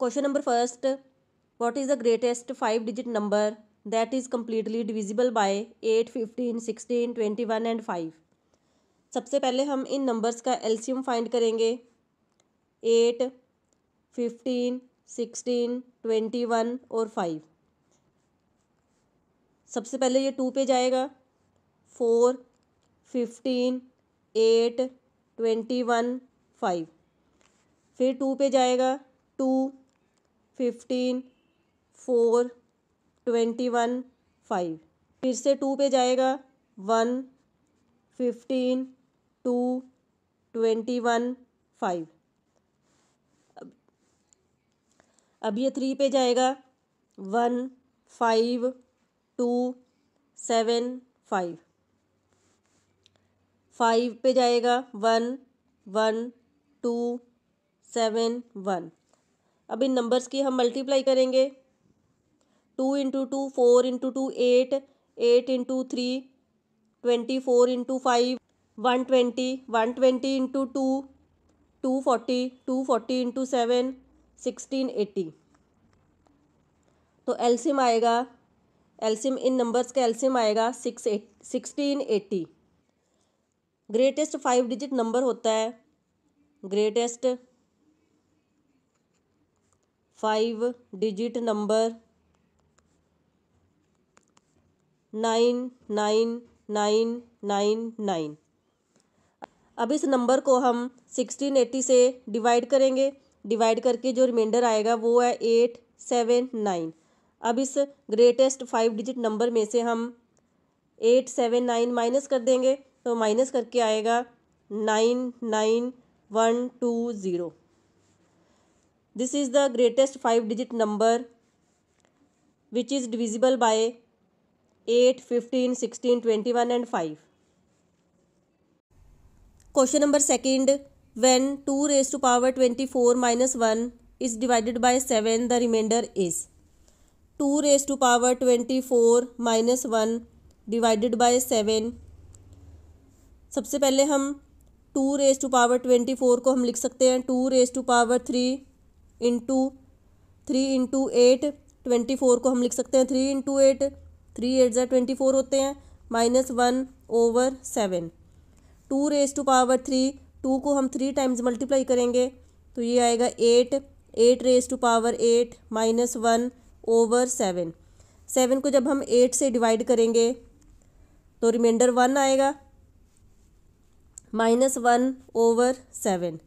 Question number first is the greatest five digit number that is completely divisible by eight fifteen sixteen twenty one and five सबसे पहले हम इन numbers का LCM find करेंगे eight fifteen sixteen twenty one और five सबसे पहले ये टू पे जाएगा four fifteen eight twenty one five फिर टू पे जाएगा two fifteen four twenty one five फिर से टू पे जाएगा one fifteen two twenty one five अब ये थ्री पे जाएगा one five two seven five five पे जाएगा one one two seven one अब इन नंबर्स की हम मल्टीप्लाई करेंगे two into two four into two eight eight into three twenty four into five one twenty one twenty into two two forty two forty into seven sixteen eighty तो LCM आएगा LCM इन numbers का LCM आएगा six eight sixteen eighty greatest five digit number होता है greatest five digit number nine nine nine nine nine अब इस नंबर को हम सिक्सटीन एटी से डिवाइड करेंगे डिवाइड करके जो रिमाइंडर आएगा वो है एट सेवन नाइन अब इस ग्रेटेस्ट फाइव डिजिट नंबर में से हम एट सेवन नाइन माइनस कर देंगे तो माइनस करके आएगा nine nine one two zero this is the greatest five digit number which is divisible by 8 15 16 21 and 5 question number second when 2 raised to power 24 minus 1 is divided by 7 the remainder is 2 raised to power 24 minus 1 divided by 7 सबसे पहले हम two raise to power twenty four को हम लिख सकते हैं two raise to power three into three into eight twenty four को हम लिख सकते हैं three into eight three eight जै ट्वेंटी फोर होते हैं minus one over seven two raise to power three two को हम थ्री टाइम्स मल्टीप्लाई करेंगे तो ये आएगा eight eight raise to power eight minus one over seven seven को जब हम एट से डिवाइड करेंगे तो रिमाइंडर वन आएगा minus one over seven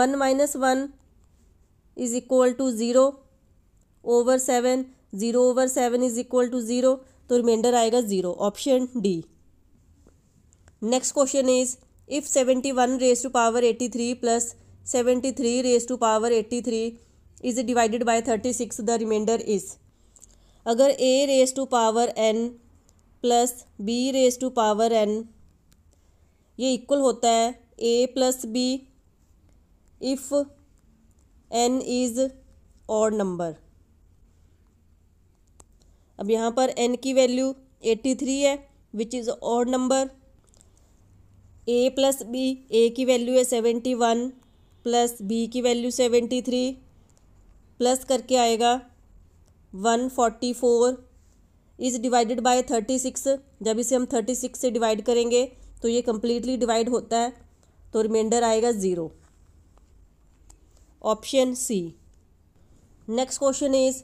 one minus one is equal to zero over seven zero over seven is equal to zero तो remainder आएगा zero option D next question is if seventy one raise to power eighty three plus seventy three raise to power eighty three is divided by thirty six the remainder is अगर a raise to power N plus b raise to power n ये equal होता है a plus b if n is odd number अब यहाँ पर n की value eighty three है which is odd number a plus b a की value है सेवेंटी वन प्लस बी की वैल्यू सेवेंटी थ्री प्लस करके आएगा one forty four is divided by thirty six जब इसे हम थर्टी सिक्स से डिवाइड करेंगे तो ये कम्प्लीटली डिवाइड होता है तो रिमाइंडर आएगा zero option C next question is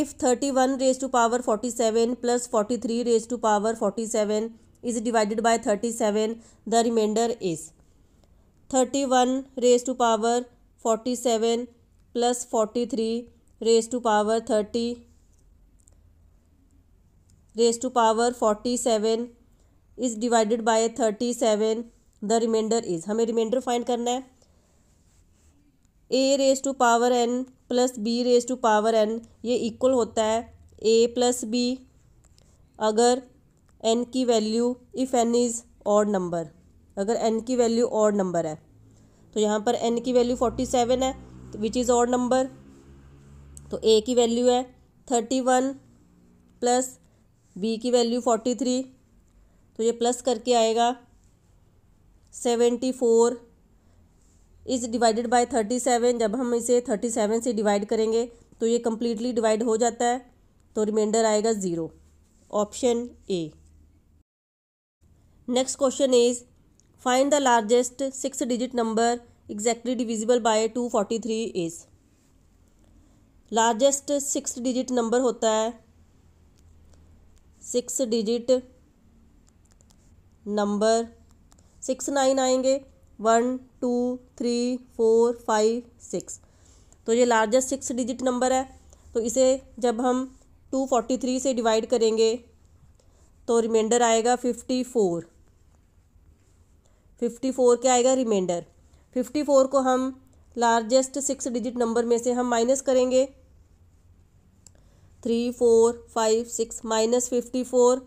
if thirty one raise to power forty seven plus forty three raise to power forty seven is divided by thirty seven the remainder is thirty one raise to power forty seven plus forty three raise to power thirty raise to power forty seven is divided by thirty seven the remainder is हमें remainder find करना है a raise to power N plus b raise to power n ये equal होता है a plus b अगर n की value if n is odd number अगर n की वैल्यू और नंबर है तो यहाँ पर एन की वैल्यू फोर्टी सेवन है विच इज़ और नंबर तो ए की वैल्यू है थर्टी वन प्लस बी की वैल्यू फोर्टी थ्री तो ये प्लस करके आएगा seventy four is divided by thirty seven जब हम इसे थर्टी सेवन से डिवाइड करेंगे तो ये कम्प्लीटली डिवाइड हो जाता है तो रिमाइंडर आएगा zero option A next question is find the largest six digit number exactly divisible by two forty three is largest six digit number होता है six digit number six nine आएंगे one two three four five six तो ये largest six digit number है तो इसे जब हम टू फोर्टी थ्री से डिवाइड करेंगे तो रिमाइंडर आएगा फिफ्टी फोर फिफ्टी फोर क्या आएगा रिमाइंडर फिफ्टी फोर को हम लार्जेस्ट सिक्स डिजिट नंबर में से हम माइनस करेंगे three four five six minus fifty four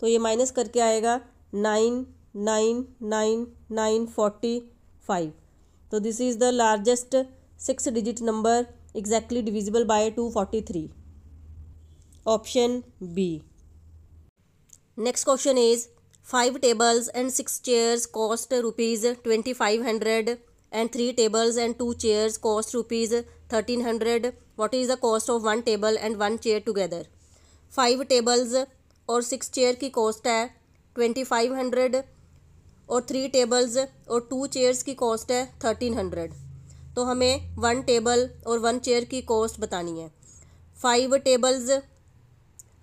तो ये माइनस करके आएगा nine nine nine nine forty five तो this is the largest six digit number exactly divisible by two forty three option B next question is five tables and six chairs cost rupees twenty five hundred and three tables and two chairs cost rupees 1300 what is the cost of one table and one chair together five tables और six chair की cost है twenty five hundred और three tables और two chairs की cost है thirteen hundred तो हमें one table और वन चेयर की कॉस्ट बतानी है five tables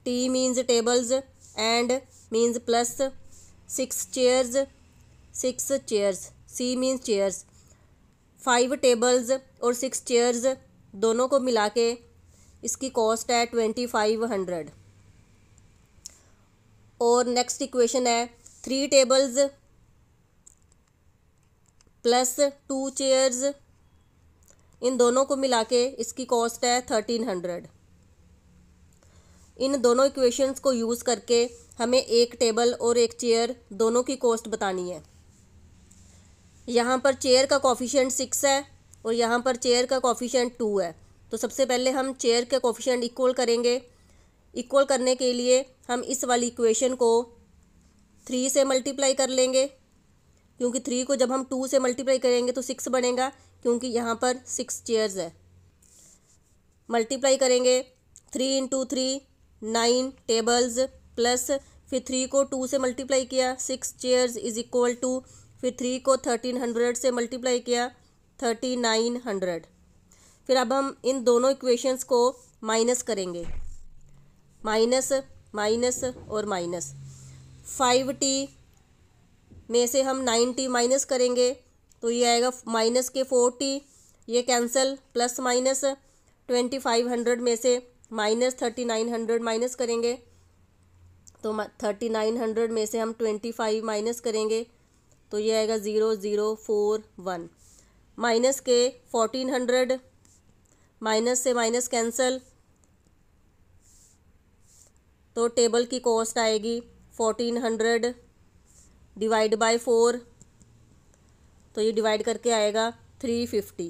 T means tables and means plus six chairs six chairs C means chairs five tables और सिक्स चेयर्स दोनों को मिला के इसकी कॉस्ट है ट्वेंटी फाइव हंड्रेड और नेक्स्ट इक्वेशन है three tables plus two chairs इन दोनों को मिला के इसकी कॉस्ट है थर्टीन हंड्रेड इन दोनों इक्वेशंस को यूज़ करके हमें एक टेबल और एक चेयर दोनों की कॉस्ट बतानी है यहाँ पर चेयर का कॉफिशेंट सिक्स है और यहाँ पर चेयर का कॉफिशेंट टू है तो सबसे पहले हम चेयर के कॉफिशेंट इक्वल करेंगे इक्वल करने के लिए हम इस वाली इक्वेशन को थ्री से मल्टीप्लाई कर लेंगे क्योंकि थ्री को जब हम टू से मल्टीप्लाई करेंगे तो सिक्स बनेगा क्योंकि यहाँ पर सिक्स चेयर्स है मल्टीप्लाई करेंगे three into three nine tables plus फिर थ्री को टू से मल्टीप्लाई किया six chairs is equal to फिर थ्री को थर्टीन हंड्रेड से मल्टीप्लाई किया थर्टी नाइन हंड्रेड फिर अब हम इन दोनों इक्वेशंस को माइनस करेंगे माइनस माइनस और माइनस फाइव टी में से हम नाइन्टी माइनस करेंगे तो ये आएगा माइनस के फोर्टी ये cancel plus minus twenty five hundred में से minus thirty nine hundred minus करेंगे तो थर्टी नाइन हंड्रेड में से हम ट्वेंटी फाइव माइनस करेंगे तो ये आएगा zero zero four one minus के फोर्टीन हंड्रेड माइनस से माइनस कैंसिल तो टेबल की कॉस्ट आएगी fourteen hundred divide by four तो ये डिवाइड करके आएगा थ्री फिफ्टी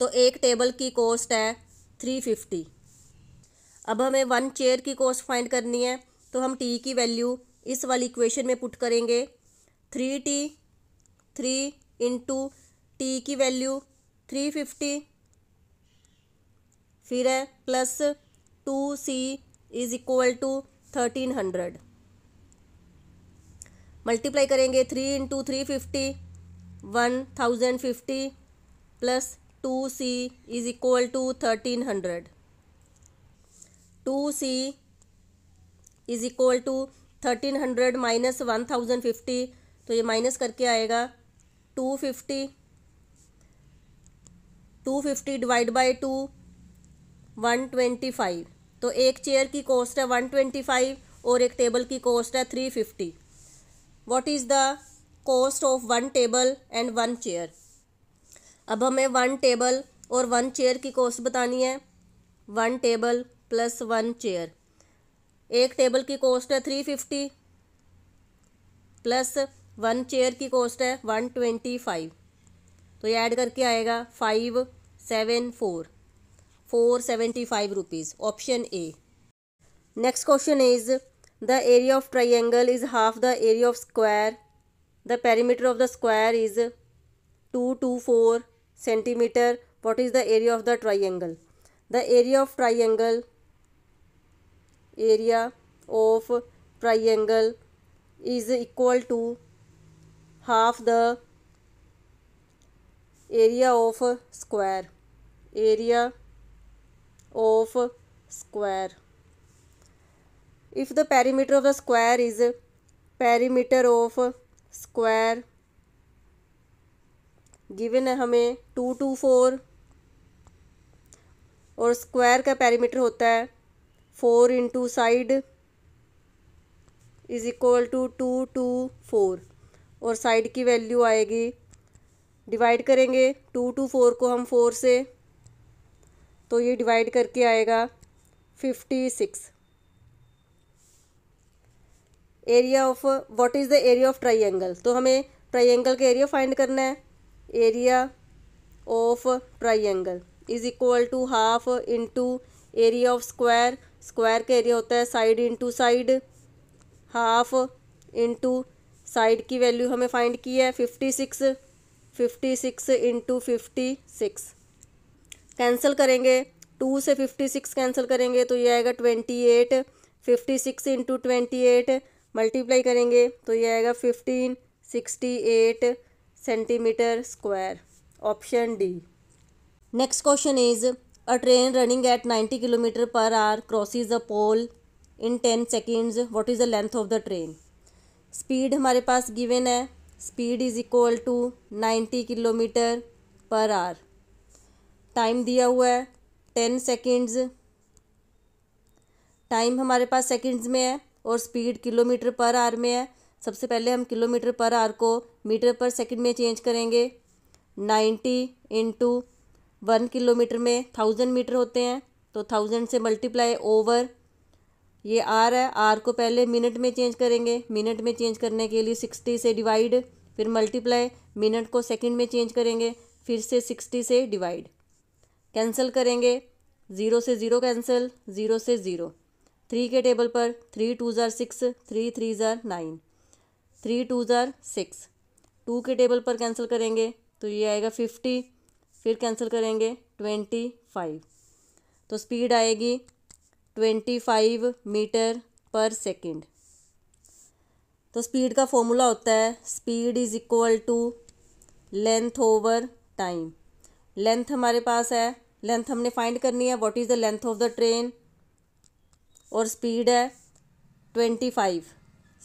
तो एक टेबल की कॉस्ट है थ्री फिफ्टी अब हमें वन चेयर की कॉस्ट फाइंड करनी है तो हम टी की वैल्यू इस वाली इक्वेशन में पुट करेंगे three T three into T की वैल्यू थ्री फिफ्टी फिर है plus two C is equal to thirteen hundred multiply करेंगे three into three fifty one thousand fifty plus two C is equal to thirteen hundred two C is equal to thirteen hundred minus one thousand fifty तो ये minus करके आएगा two fifty two fifty divide by two one twenty five तो एक chair की cost है one twenty five और एक टेबल की कॉस्ट है three fifty what is the cost of one table and one chair अब हमें वन टेबल और वन चेयर की कॉस्ट बतानी है one table plus one chair एक टेबल की कॉस्ट है three fifty plus one chair की कॉस्ट है वन ट्वेंटी फाइव तो ये ऐड करके आएगा five seven four four seventy five rupees option A next question is The area of triangle is half the area of square. The perimeter of the square is 224 centimeter. What is the area of the triangle? The area of triangle area of triangle is equal to half the area of square area of square if the perimeter of the square is perimeter of square given है हमें two two four और square का perimeter होता है four into side is equal to two two four और side की value आएगी divide करेंगे टू टू फोर को हम फोर से तो ये डिवाइड करके आएगा fifty six area of what is the area of triangle तो हमें ट्राइंगल का एरिया फाइंड करना है area of triangle is equal to half into area of square square का एरिया होता है side into side half into side की value हमें फाइंड की है fifty six fifty six into fifty six cancel करेंगे टू से फिफ्टी सिक्स कैंसिल करेंगे तो ये आएगा twenty eight fifty six into twenty eight multiply करेंगे तो ये आएगा fifteen sixty eight centimetre square option D next question is a train running eight ninety kilometre per hour crosses a pole in ten seconds what is the length of the train speed हमारे पास given है speed is equal to ninety kilometre per hour time दिया हुआ है ten seconds time हमारे पास seconds में है और स्पीड किलोमीटर पर आर में है सबसे पहले हम किलोमीटर पर आर को मीटर पर सेकंड में चेंज करेंगे नाइन्टी इंटू वन किलोमीटर में थाउजेंड मीटर होते हैं तो थाउजेंड से मल्टीप्लाई ओवर ये आर है आर को पहले मिनट में चेंज करेंगे मिनट में चेंज करने के लिए सिक्सटी से डिवाइड फिर मल्टीप्लाई मिनट को सेकंड में चेंज करेंगे फिर से सिक्सटी से डिवाइड कैंसिल करेंगे ज़ीरो से ज़ीरो कैंसिल ज़ीरो से ज़ीरो थ्री के टेबल पर थ्री टू ज़ार सिक्स थ्री थ्री ज़ार नाइन थ्री टू ज़ार सिक्स टू के टेबल पर कैंसिल करेंगे तो ये आएगा फिफ्टी फिर कैंसिल करेंगे ट्वेंटी फाइव तो स्पीड आएगी twenty five metre per second तो स्पीड का फॉर्मूला होता है speed is equal to length over time length हमारे पास है लेंथ हमने फाइंड करनी है what is the length of the train और स्पीड है ट्वेंटी फाइव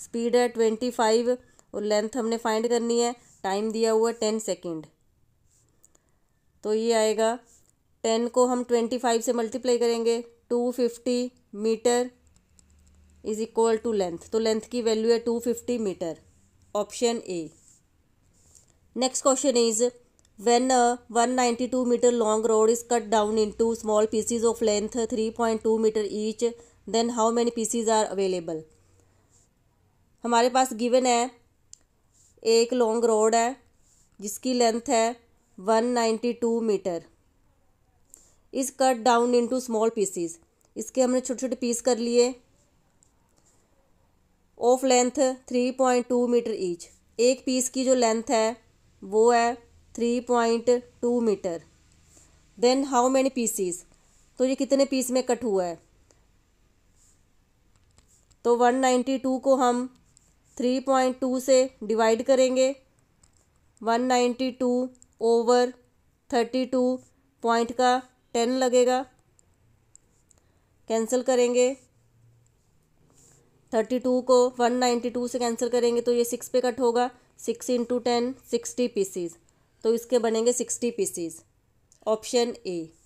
स्पीड है ट्वेंटी फाइव और लेंथ हमने फाइंड करनी है टाइम दिया हुआ है टेन सेकेंड तो ये आएगा टेन को हम ट्वेंटी फाइव से मल्टीप्लाई करेंगे two fifty metre is equal to length तो लेंथ की वैल्यू है two fifty metre option A next question is one ninety metre long road is cut down into small pieces of length three point two metre each then how many pieces are available हमारे पास given है एक long road है जिसकी length है one ninety two metre is cut down into small pieces इसके हमने छोटे छोटे पीस कर लिए of length three point two metre each एक पीस की जो लेंथ है वो है three point two metre then how many pieces तो ये कितने पीस में कट हुआ है तो 192 को हम 3.2 से डिवाइड करेंगे 192 ओवर 32 पॉइंट का 10 लगेगा कैंसिल करेंगे 32 को 192 से कैंसिल करेंगे तो ये सिक्स पे कट होगा six into ten sixty pieces तो इसके बनेंगे सिक्सटी पीसीज ऑप्शन ए